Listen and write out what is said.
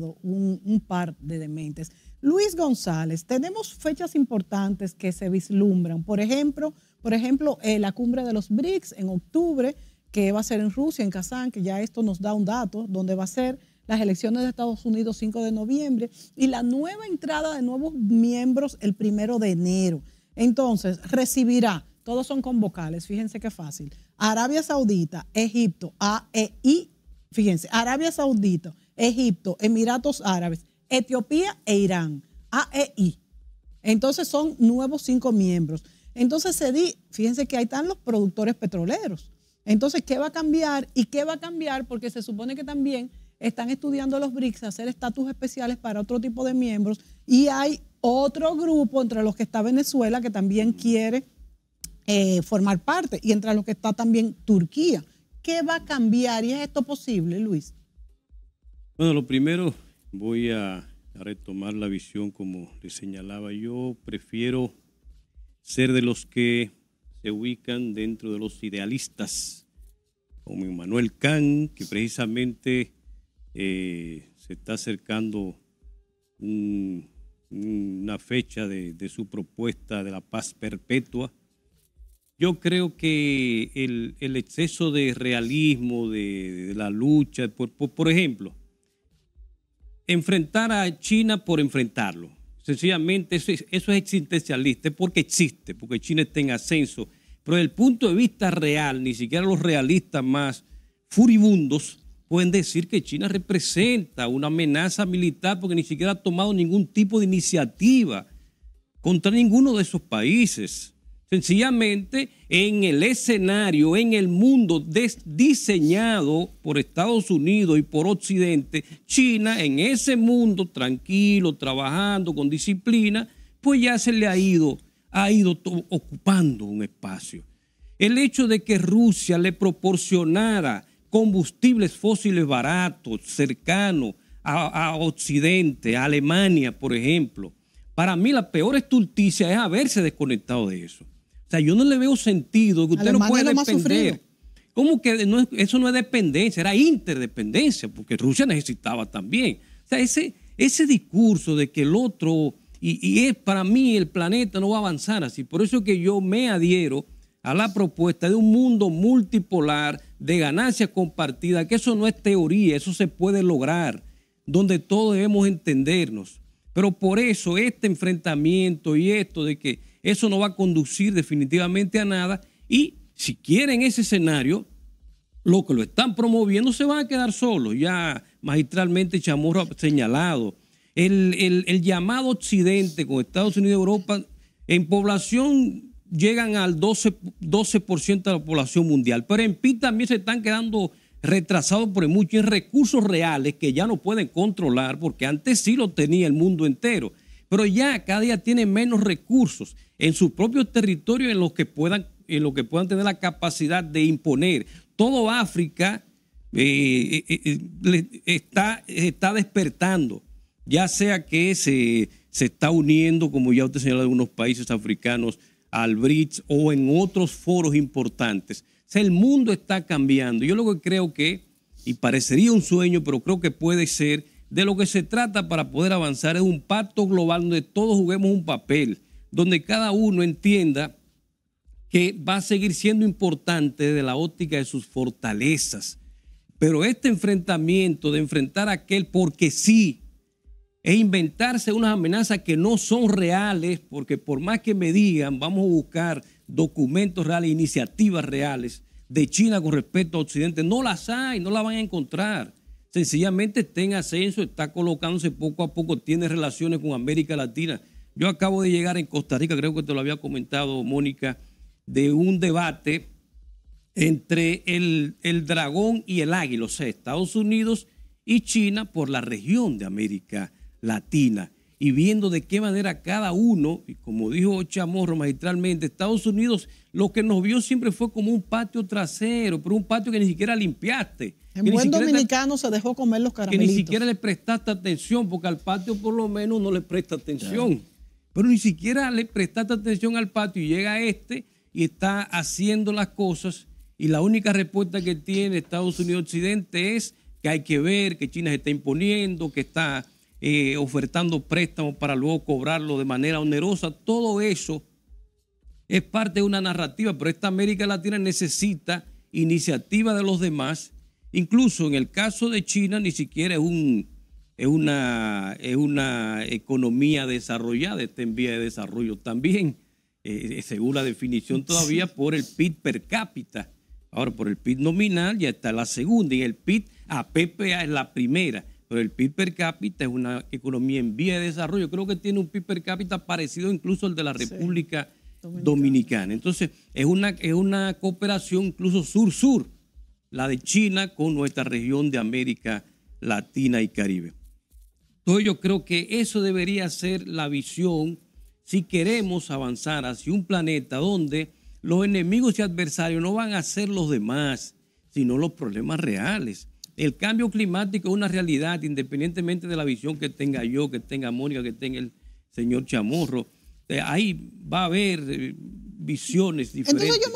un, par de dementes. Luis González, tenemos fechas importantes que se vislumbran. Por ejemplo, por ejemplo eh, la cumbre de los BRICS en octubre, que va a ser en Rusia, en Kazán, que ya esto nos da un dato, donde va a ser las elecciones de Estados Unidos 5 de noviembre y la nueva entrada de nuevos miembros el primero de enero. Entonces, recibirá, todos son convocales, fíjense qué fácil, Arabia Saudita, Egipto, AEI, fíjense, Arabia Saudita, Egipto, Emiratos Árabes, Etiopía e Irán, AEI. Entonces son nuevos cinco miembros. Entonces se di, fíjense que ahí están los productores petroleros. Entonces, ¿qué va a cambiar? ¿Y qué va a cambiar? Porque se supone que también están estudiando los BRICS hacer estatus especiales para otro tipo de miembros y hay otro grupo entre los que está Venezuela que también quiere eh, formar parte y entre los que está también Turquía. ¿Qué va a cambiar? ¿Y es esto posible, Luis? Bueno, lo primero voy a retomar la visión como le señalaba. Yo prefiero ser de los que se ubican dentro de los idealistas, como Manuel Kahn, que precisamente eh, se está acercando una fecha de, su propuesta de la paz perpetua. Yo creo que el, exceso de realismo, de, la lucha, por ejemplo, enfrentar a China por enfrentarlo. Sencillamente eso es, existencialista, es porque existe, porque China está en ascenso. Pero desde el punto de vista real, ni siquiera los realistas más furibundos pueden decir que China representa una amenaza militar porque ni siquiera ha tomado ningún tipo de iniciativa contra ninguno de esos países sencillamente en el escenario, en el mundo diseñado por Estados Unidos y por Occidente, China en ese mundo tranquilo, trabajando con disciplina, pues ya se le ha ido, ha ido ocupando un espacio. El hecho de que Rusia le proporcionara combustibles fósiles baratos, cercanos a, a Occidente, a Alemania, por ejemplo, para mí la peor estulticia es haberse desconectado de eso. O sea, yo no le veo sentido que usted no pueda depender. ¿Cómo que eso no es dependencia? Era interdependencia, porque Rusia necesitaba también. O sea, ese, ese discurso de que el otro, y, y es para mí el planeta no va a avanzar así. Por eso que yo me adhiero a la propuesta de un mundo multipolar de ganancias compartidas, que eso no es teoría, eso se puede lograr, donde todos debemos entendernos. Pero por eso este enfrentamiento y esto de que eso no va a conducir definitivamente a nada y si quieren ese escenario, lo que lo están promoviendo se van a quedar solos, ya magistralmente Chamorro ha señalado. El, llamado Occidente con Estados Unidos y Europa en población llegan al 12%, de la población mundial, pero en PIB también se están quedando retrasados por muchos recursos reales que ya no pueden controlar porque antes sí lo tenía el mundo entero pero ya cada día tiene menos recursos en su propio territorio en los que puedan, en que puedan tener la capacidad de imponer. Todo África eh, eh, eh, está, está despertando, ya sea que se, se está uniendo, como ya usted señaló, algunos países africanos al BRICS o en otros foros importantes. O sea, el mundo está cambiando. Yo lo que creo que, y parecería un sueño, pero creo que puede ser de lo que se trata para poder avanzar es un pacto global donde todos juguemos un papel, donde cada uno entienda que va a seguir siendo importante desde la óptica de sus fortalezas. Pero este enfrentamiento de enfrentar a aquel porque sí, e inventarse unas amenazas que no son reales, porque por más que me digan, vamos a buscar documentos reales, iniciativas reales de China con respecto a Occidente, no las hay, no las van a encontrar sencillamente está en ascenso, está colocándose poco a poco, tiene relaciones con América Latina. Yo acabo de llegar en Costa Rica, creo que te lo había comentado Mónica, de un debate entre el, el dragón y el águila, o sea, Estados Unidos y China por la región de América Latina y viendo de qué manera cada uno, y como dijo Chamorro magistralmente, Estados Unidos lo que nos vio siempre fue como un patio trasero, pero un patio que ni siquiera limpiaste. En buen dominicano se dejó comer los caramelitos. Que ni siquiera le prestaste atención, porque al patio por lo menos no le presta atención. Pero ni siquiera le prestaste atención al patio y llega este y está haciendo las cosas y la única respuesta que tiene Estados Unidos Occidente es que hay que ver que China se está imponiendo, que está eh, ofertando préstamos para luego cobrarlo de manera onerosa. Todo eso es parte de una narrativa, pero esta América Latina necesita iniciativa de los demás. Incluso en el caso de China ni siquiera es, un, es, una, una economía desarrollada, está en vía de desarrollo también, eh, eh, según la definición todavía por el PIB per cápita. Ahora, por el PIB nominal ya está la segunda y el PIB a es la primera. Pero el PIB per cápita es una economía en vía de desarrollo. Creo que tiene un PIB per cápita parecido incluso al de la República Dominicana. Entonces, es una, es una cooperación incluso sur-sur, la de China con nuestra región de América Latina y Caribe. Entonces, yo creo que eso debería ser la visión si queremos avanzar hacia un planeta donde los enemigos y adversarios no van a ser los demás, sino los problemas reales el cambio climático es una realidad, independientemente de la visión que tenga yo, que tenga Mónica, que tenga el señor Chamorro. Eh, ahí va a haber eh, visiones diferentes.